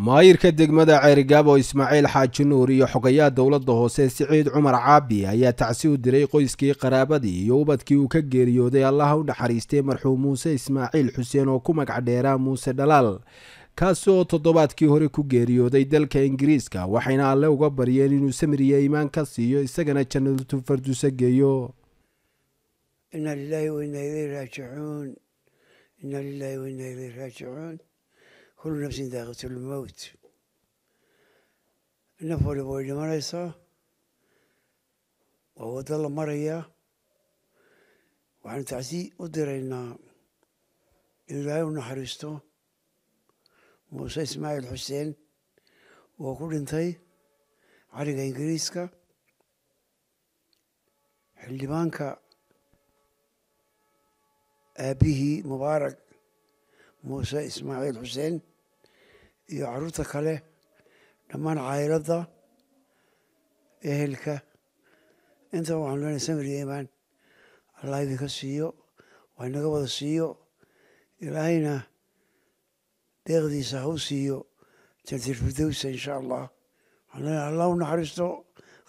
maayirka degmada ceerigaabo ismaaciil xaaji nuur iyo xogayaha dowladda hoose siciid cumar caabi ayaa tacsi u diray qoyskii qaraabadii iyo ubadkii uu ka geeriyooday allaha u naxariistay marxuum muuse ismaaciil xuseen oo ku magac dheeraa muuse dhalaal kaasi oo toddobaadkii hore ku geeriyooday dalka ingiriiska waxayna alle uga baryeen inuu samiriya imaan ka siiyo isagana jannatu fardusa geeyo كل نفس ذائقة الموت نفول بوي مريصة وهو ظل مريا وحن تعزي ودرينا إلا ونحرستو موسى إسماعيل حسين وكل انتي عرق إنجريسكا حلبانكا أبيه مبارك موسى إسماعيل حسين iyo caruurta kale dhammaan caayiladda ehelka intaba waxaanu leenahay samir imaan allah idinka siiyo waa inaga wada siiyo ilaahayna deeqdiisa ha u siiyo jantil firdowsa insha allah waxaan leenahay allah u naxariisto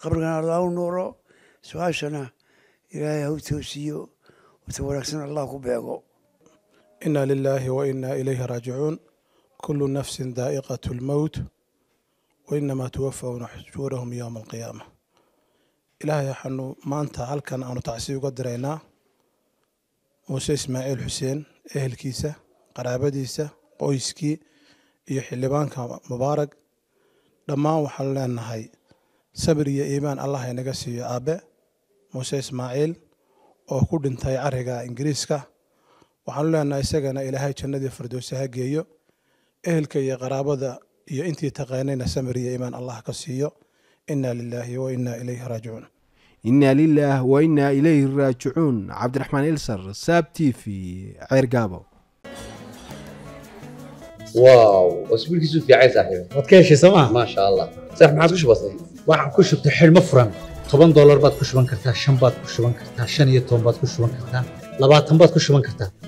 qabrigana allah u nuuro su-aashana ilaahay ha u toosiiyo wata wanaagsan allah ku beego inaa lilaahi wa inaa ilayhi raajicuun kullu nafsin daa'iqatu lmowt wa innamaa tuwaffauna xujuurahum yowma alqiyaama ilaahay waxaanu maanta halkan aanu tacsi uga diraynaa muuse ismaaciil xuseen ehelkiisa qaraabadiisa qoyskii iyo xildhibaanka mubaarag dhammaan waxaanu leenahay sabir iyo iimaan allah inaga siiyo aabe muuse ismaaciil oo ku dhintay carriga ingiriiska waxaanu leenahay isagana ilaahay jannadii firdowsi ha geeyo ehelka iyo qaraabada iyo intii taqaanayna samir iyo imaan allah ka siiyo inaa lilaahi wa ina ilayhi raajicuun inna lilah wa inaa ilayhi raajicuun cabdiraxmaan ilsar saab t v ceergaabo waxaan ku shubtay xilmo furan toban doolar baad ku shuban kartaa shan baad ku shuban kartaa shan iyo toban baad ku shuban kartaa labaatan baad ku shuban kartaa